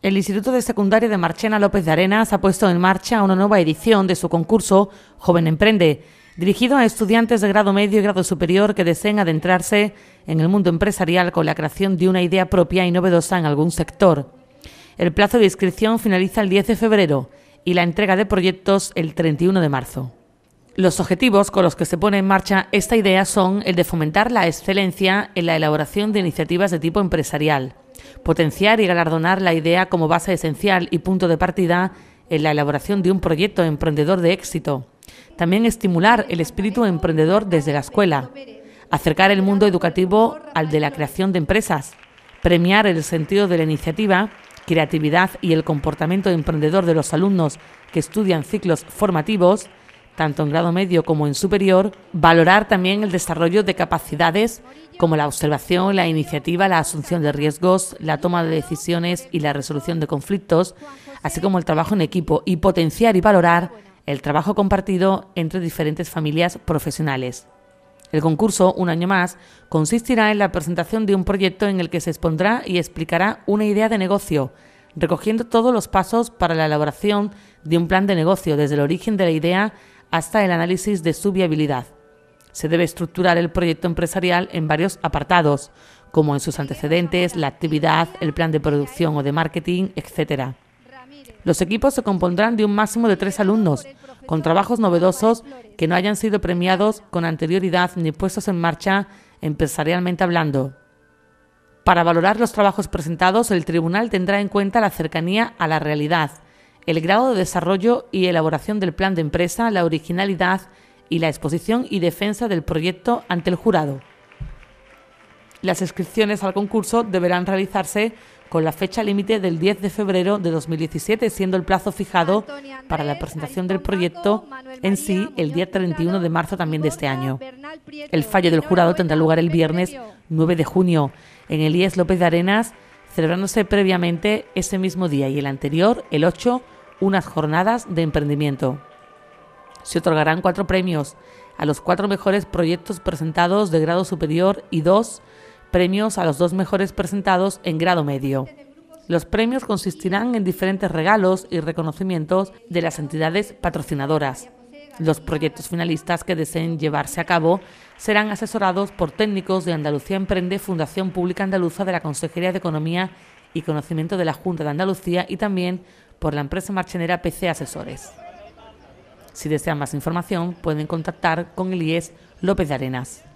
El Instituto de Secundaria de Marchena López de Arenas ha puesto en marcha una nueva edición de su concurso Joven Emprende, dirigido a estudiantes de grado medio y grado superior que deseen adentrarse en el mundo empresarial con la creación de una idea propia y novedosa en algún sector. El plazo de inscripción finaliza el 10 de febrero y la entrega de proyectos el 31 de marzo. Los objetivos con los que se pone en marcha esta idea son el de fomentar la excelencia en la elaboración de iniciativas de tipo empresarial, Potenciar y galardonar la idea como base esencial y punto de partida en la elaboración de un proyecto emprendedor de éxito. También estimular el espíritu emprendedor desde la escuela. Acercar el mundo educativo al de la creación de empresas. Premiar el sentido de la iniciativa, creatividad y el comportamiento emprendedor de los alumnos que estudian ciclos formativos tanto en grado medio como en superior, valorar también el desarrollo de capacidades como la observación, la iniciativa, la asunción de riesgos, la toma de decisiones y la resolución de conflictos, así como el trabajo en equipo y potenciar y valorar el trabajo compartido entre diferentes familias profesionales. El concurso, un año más, consistirá en la presentación de un proyecto en el que se expondrá y explicará una idea de negocio, recogiendo todos los pasos para la elaboración de un plan de negocio, desde el origen de la idea hasta el análisis de su viabilidad. Se debe estructurar el proyecto empresarial en varios apartados, como en sus antecedentes, la actividad, el plan de producción o de marketing, etc. Los equipos se compondrán de un máximo de tres alumnos, con trabajos novedosos que no hayan sido premiados con anterioridad ni puestos en marcha empresarialmente hablando. Para valorar los trabajos presentados, el tribunal tendrá en cuenta la cercanía a la realidad, el grado de desarrollo y elaboración del plan de empresa, la originalidad y la exposición y defensa del proyecto ante el jurado. Las inscripciones al concurso deberán realizarse con la fecha límite del 10 de febrero de 2017, siendo el plazo fijado para la presentación del proyecto en sí el día 31 de marzo también de este año. el fallo del jurado tendrá lugar el viernes 9 de junio en Elías e López de Arenas, celebrándose previamente ese mismo día y el anterior, el 8, unas jornadas de emprendimiento. Se otorgarán cuatro premios a los cuatro mejores proyectos presentados de grado superior y dos premios a los dos mejores presentados en grado medio. Los premios consistirán en diferentes regalos y reconocimientos de las entidades patrocinadoras. Los proyectos finalistas que deseen llevarse a cabo serán asesorados por técnicos de Andalucía Emprende, Fundación Pública Andaluza de la Consejería de Economía y Conocimiento de la Junta de Andalucía y también por la empresa marchenera PC Asesores. Si desean más información, pueden contactar con el IES López de Arenas.